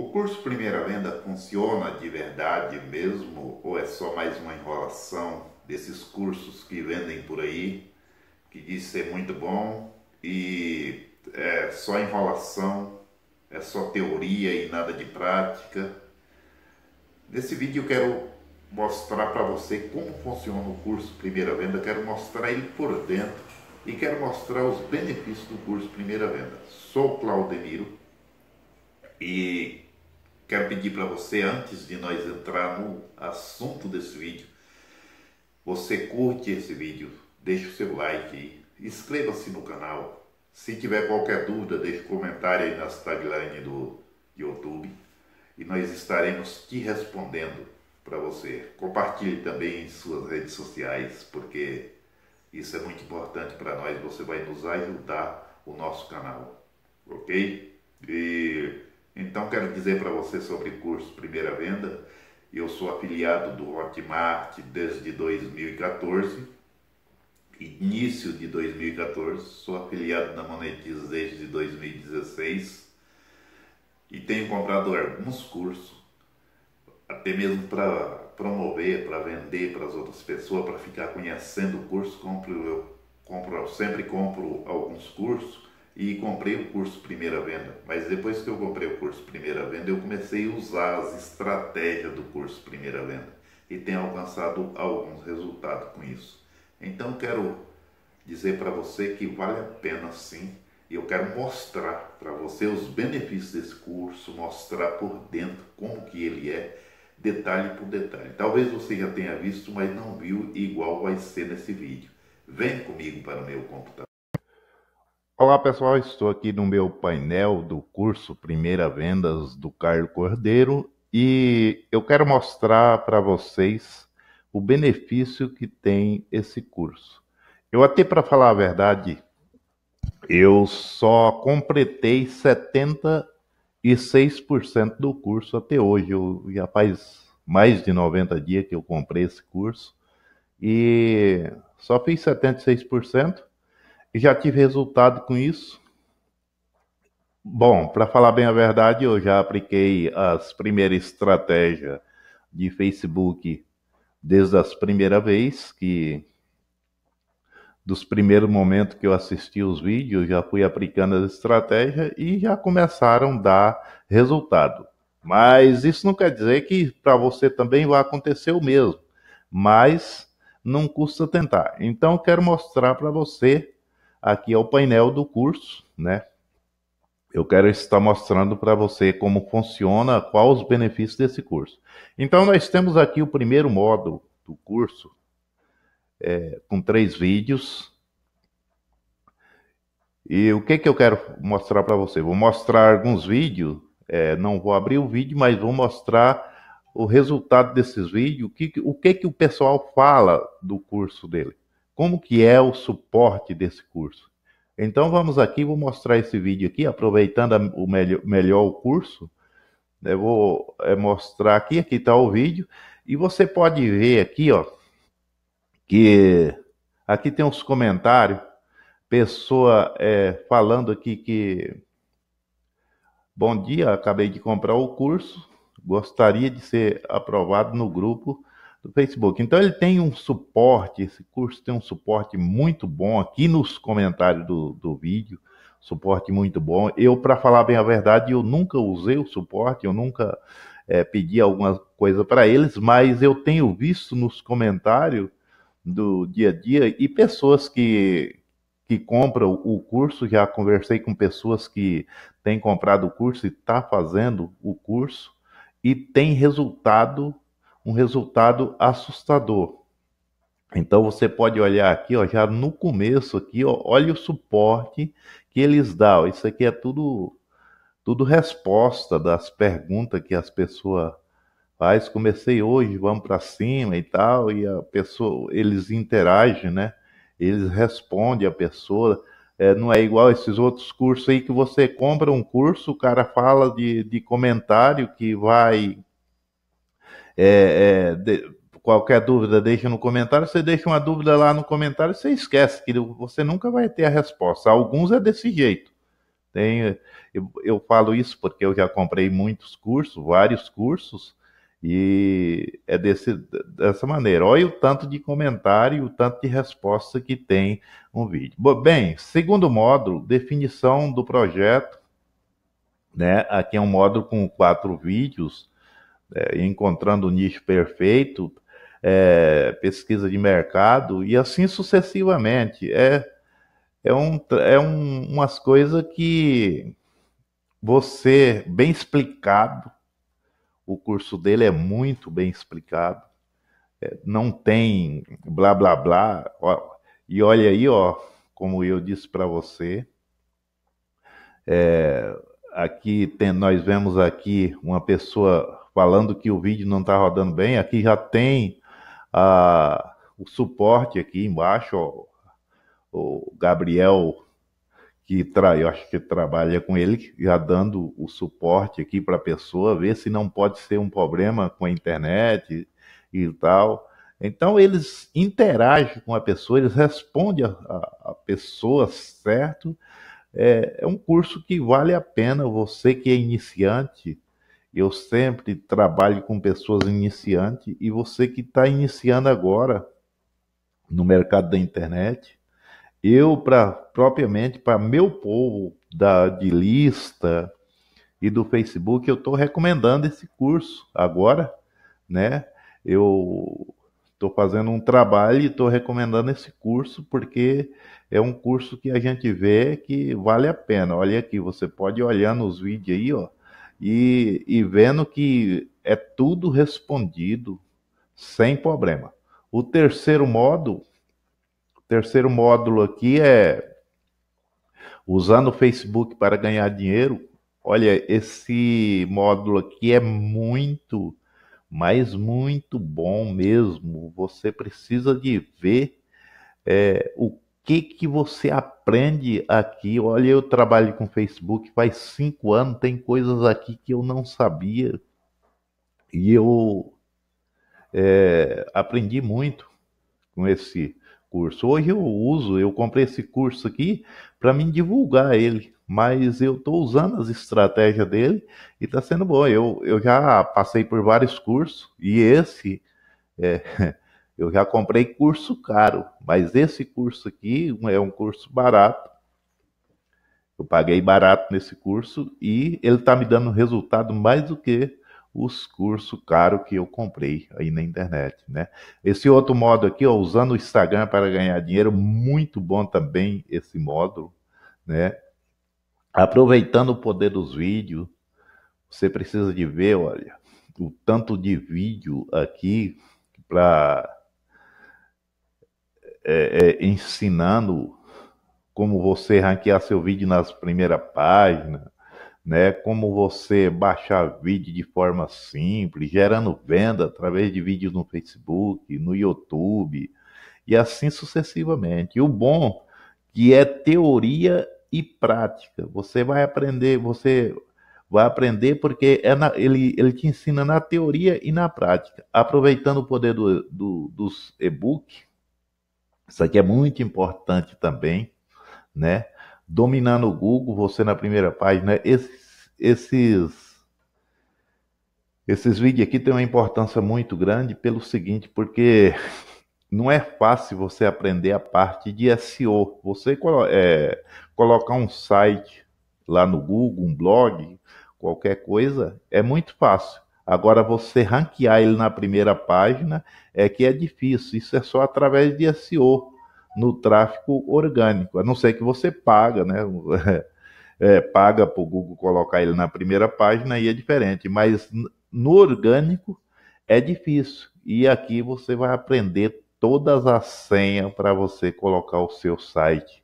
O curso Primeira Venda funciona de verdade mesmo ou é só mais uma enrolação desses cursos que vendem por aí, que diz ser muito bom e é só enrolação, é só teoria e nada de prática? Nesse vídeo eu quero mostrar para você como funciona o curso Primeira Venda, quero mostrar ele por dentro e quero mostrar os benefícios do curso Primeira Venda. Sou Claudemiro e Quero pedir para você, antes de nós entrar no assunto desse vídeo, você curte esse vídeo, deixe o seu like, inscreva-se no canal. Se tiver qualquer dúvida, deixe um comentário aí nas tagline do YouTube e nós estaremos te respondendo para você. Compartilhe também em suas redes sociais, porque isso é muito importante para nós. Você vai nos ajudar o nosso canal, ok? E então, quero dizer para você sobre curso Primeira Venda. Eu sou afiliado do Hotmart desde 2014, início de 2014. Sou afiliado da Monetiz desde 2016 e tenho comprado alguns cursos, até mesmo para promover, para vender para as outras pessoas, para ficar conhecendo o curso. Compro, eu compro, sempre compro alguns cursos e comprei o curso Primeira Venda. Mas depois que eu comprei o curso Primeira Venda, eu comecei a usar as estratégias do curso Primeira Venda e tenho alcançado alguns resultados com isso. Então quero dizer para você que vale a pena sim, e eu quero mostrar para você os benefícios desse curso, mostrar por dentro como que ele é, detalhe por detalhe. Talvez você já tenha visto, mas não viu, igual vai ser nesse vídeo. Vem comigo para o meu computador. Olá pessoal, estou aqui no meu painel do curso Primeira Vendas do Carlos Cordeiro e eu quero mostrar para vocês o benefício que tem esse curso. Eu até para falar a verdade, eu só completei 76% do curso até hoje. Eu já faz mais de 90 dias que eu comprei esse curso e só fiz 76% e já tive resultado com isso? Bom, para falar bem a verdade, eu já apliquei as primeiras estratégias de Facebook desde as primeira vez que dos primeiros momentos que eu assisti os vídeos, já fui aplicando as estratégias e já começaram a dar resultado. Mas isso não quer dizer que para você também vai acontecer o mesmo, mas não custa tentar. Então quero mostrar para você Aqui é o painel do curso, né? Eu quero estar mostrando para você como funciona, quais os benefícios desse curso. Então, nós temos aqui o primeiro módulo do curso, é, com três vídeos. E o que, que eu quero mostrar para você? Vou mostrar alguns vídeos, é, não vou abrir o vídeo, mas vou mostrar o resultado desses vídeos, o que, o que, que o pessoal fala do curso dele. Como que é o suporte desse curso? Então vamos aqui, vou mostrar esse vídeo aqui, aproveitando o melhor, melhor o curso. Eu né, vou é, mostrar aqui, aqui está o vídeo. E você pode ver aqui, ó, que aqui tem uns comentários. Pessoa é, falando aqui que... Bom dia, acabei de comprar o curso. Gostaria de ser aprovado no grupo do Facebook. Então ele tem um suporte, esse curso tem um suporte muito bom aqui nos comentários do, do vídeo, suporte muito bom. Eu, para falar bem a verdade, eu nunca usei o suporte, eu nunca é, pedi alguma coisa para eles, mas eu tenho visto nos comentários do dia a dia e pessoas que que compram o curso, já conversei com pessoas que têm comprado o curso e está fazendo o curso e tem resultado um resultado assustador. Então você pode olhar aqui, ó, já no começo aqui, ó, olha o suporte que eles dão. Isso aqui é tudo tudo resposta das perguntas que as pessoas faz. Comecei hoje, vamos para cima e tal, e a pessoa, eles interagem, né? Eles respondem a pessoa. É, não é igual esses outros cursos aí que você compra um curso, o cara fala de, de comentário que vai é, é, de, qualquer dúvida, deixe no comentário. Você deixa uma dúvida lá no comentário, você esquece que você nunca vai ter a resposta. Alguns é desse jeito. Tem, eu, eu falo isso porque eu já comprei muitos cursos, vários cursos, e é desse, dessa maneira. Olha o tanto de comentário e o tanto de resposta que tem um vídeo. Bem, segundo módulo, definição do projeto. Né? Aqui é um módulo com quatro vídeos é, encontrando o nicho perfeito, é, pesquisa de mercado e assim sucessivamente. É, é, um, é um, umas coisas que você, bem explicado, o curso dele é muito bem explicado, é, não tem blá blá blá. Ó, e olha aí, ó, como eu disse para você, é, aqui tem, nós vemos aqui uma pessoa falando que o vídeo não está rodando bem, aqui já tem ah, o suporte aqui embaixo, ó, o Gabriel que tra... eu acho que trabalha com ele, já dando o suporte aqui para a pessoa, ver se não pode ser um problema com a internet e, e tal. Então eles interagem com a pessoa, eles respondem a, a, a pessoa certo. É, é um curso que vale a pena você que é iniciante eu sempre trabalho com pessoas iniciantes e você que está iniciando agora no mercado da internet, eu para propriamente para meu povo da de lista e do Facebook eu estou recomendando esse curso agora, né? Eu estou fazendo um trabalho e estou recomendando esse curso porque é um curso que a gente vê que vale a pena. Olha aqui, você pode olhar nos vídeos aí, ó e, e vendo que é tudo respondido sem problema. O terceiro módulo, o terceiro módulo aqui é usando o Facebook para ganhar dinheiro. Olha, esse módulo aqui é muito, mas muito bom mesmo. Você precisa de ver é, o que, que você aprende aqui? Olha, eu trabalho com Facebook faz cinco anos, tem coisas aqui que eu não sabia e eu é, aprendi muito com esse curso. Hoje eu uso, eu comprei esse curso aqui para me divulgar ele, mas eu estou usando as estratégias dele e está sendo bom. Eu, eu já passei por vários cursos e esse é, Eu já comprei curso caro, mas esse curso aqui é um curso barato. Eu paguei barato nesse curso e ele está me dando resultado mais do que os cursos caros que eu comprei aí na internet, né? Esse outro modo aqui, ó, usando o Instagram para ganhar dinheiro, muito bom também esse módulo, né? Aproveitando o poder dos vídeos, você precisa de ver, olha, o tanto de vídeo aqui para é, é, ensinando como você ranquear seu vídeo nas primeiras páginas, né? Como você baixar vídeo de forma simples, gerando venda através de vídeos no Facebook, no YouTube e assim sucessivamente. E o bom que é teoria e prática. Você vai aprender, você vai aprender porque é na, ele, ele te ensina na teoria e na prática. Aproveitando o poder do, do, dos e-books, isso aqui é muito importante também, né? Dominando o Google, você na primeira página, esses, esses esses vídeos aqui têm uma importância muito grande pelo seguinte, porque não é fácil você aprender a parte de SEO. Você é, colocar um site lá no Google, um blog, qualquer coisa, é muito fácil. Agora, você ranquear ele na primeira página é que é difícil. Isso é só através de SEO, no tráfego orgânico. A não ser que você paga, né? É, paga para o Google colocar ele na primeira página, aí é diferente. Mas no orgânico é difícil. E aqui você vai aprender todas as senhas para você colocar o seu site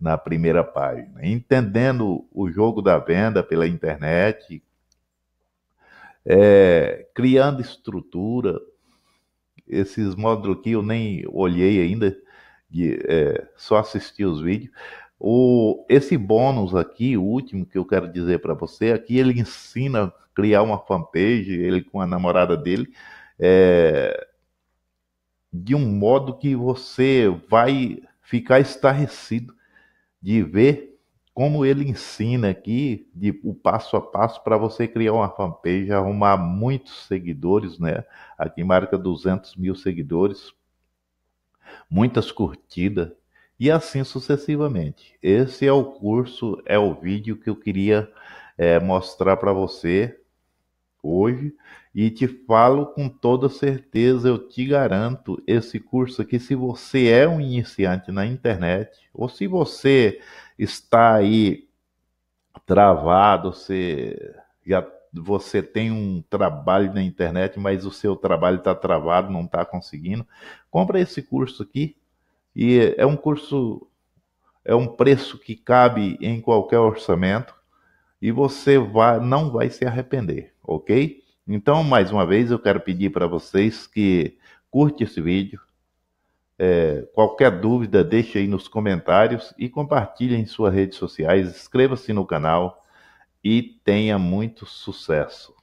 na primeira página. Entendendo o jogo da venda pela internet, é, criando estrutura. Esses módulos aqui eu nem olhei ainda, de, é, só assisti os vídeos. O, esse bônus aqui, o último que eu quero dizer para você, aqui ele ensina a criar uma fanpage, ele com a namorada dele, é, de um modo que você vai ficar estarrecido de ver como ele ensina aqui de, o passo a passo para você criar uma fanpage, arrumar muitos seguidores, né? Aqui marca 200 mil seguidores, muitas curtidas e assim sucessivamente. Esse é o curso, é o vídeo que eu queria é, mostrar para você hoje e te falo com toda certeza, eu te garanto esse curso aqui. Se você é um iniciante na internet ou se você está aí travado, você já você tem um trabalho na internet, mas o seu trabalho está travado, não está conseguindo, compra esse curso aqui e é um curso é um preço que cabe em qualquer orçamento e você vai, não vai se arrepender, ok? Então, mais uma vez, eu quero pedir para vocês que curte esse vídeo, é, qualquer dúvida, deixe aí nos comentários e compartilhe em suas redes sociais, inscreva-se no canal e tenha muito sucesso.